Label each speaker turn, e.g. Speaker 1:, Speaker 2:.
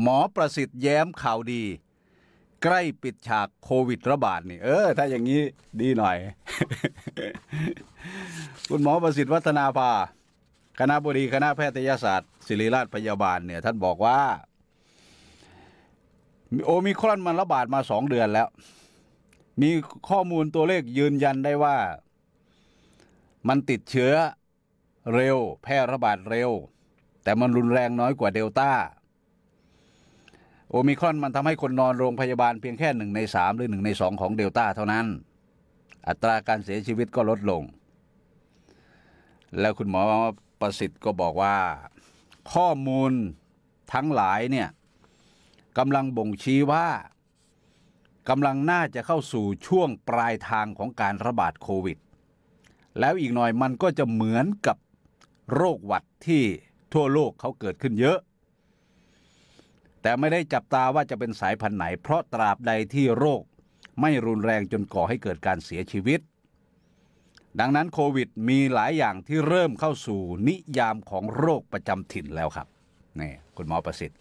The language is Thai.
Speaker 1: หมอประสิทธิ์แย้มข่าวดี ใกล้ปิดฉากโควิดระบาดนี่เออ ถ้าอย่างนี้ดีหน่อย คุณหมอประสิทธิ์วัฒนาภาคณะบดีคณะแพทยศาสตร์ ศิริราชพยาบาลเนี่ย ท่านบอกว่า โอมิครอนมันระบาดมาสองเดือนแล้ว มีข้อมูลตัวเลขยืนยันได้ว่า มันติดเชื้อเร็ว แพร่ระบาดเร็ว แต่มันรุนแรงน้อยกว่าเดลต้าโอมิครอนมันทำให้คนนอนโรงพยาบาลเพียงแค่หนึ่งในสามหรือหนึ่งในสองของเดลต้าเท่านั้น อัตราการเสียชีวิตก็ลดลง แล้วคุณหมอประสิทธิ์ก็บอกว่าข้อมูลทั้งหลายเนี่ยกำลังบ่งชี้ว่ากำลังน่าจะเข้าสู่ช่วงปลายทางของการระบาดโควิด แล้วอีกหน่อยมันก็จะเหมือนกับโรคหวัดที่ทั่วโลกเขาเกิดขึ้นเยอะแต่ไม่ได้จับตาว่าจะเป็นสายพันธุ์ไหนเพราะตราบใดที่โรค ไม่รุนแรงจนก่อให้เกิดการเสียชีวิต ดังนั้นโควิดมีหลายอย่างที่เริ่มเข้าสู่นิยามของโรคประจำถิ่นแล้วครับนี่คุณหมอประสิทธิ์